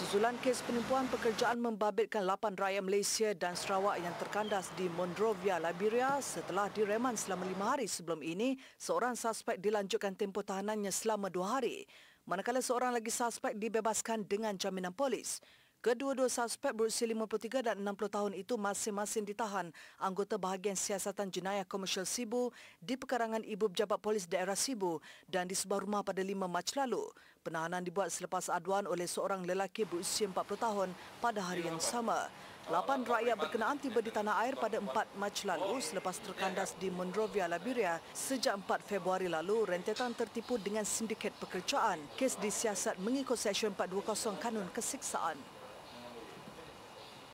Susulan kes penipuan pekerjaan membabitkan 8 rakyat Malaysia dan Sarawak yang terkandas di Monrovia, Liberia setelah direman selama lima hari sebelum ini, seorang suspek dilanjutkan tempoh tahanannya selama dua hari. Manakala seorang lagi suspek dibebaskan dengan jaminan polis. Kedua-dua suspek berusia 53 dan 60 tahun itu masing-masing ditahan anggota bahagian siasatan jenayah komersial Sibu di pekarangan ibu pejabat polis daerah Sibu dan di sebuah rumah pada 5 Mac lalu. Penahanan dibuat selepas aduan oleh seorang lelaki berusia 40 tahun pada hari yang sama. Lapan rakyat berkenaan tiba di tanah air pada 4 Mac lalu selepas terkandas di Monrovia, Liberia. Sejak 4 Februari lalu, rentetan tertipu dengan sindiket pekerjaan. Kes disiasat mengikut Seksyen 420 Kanun Kesiksaan.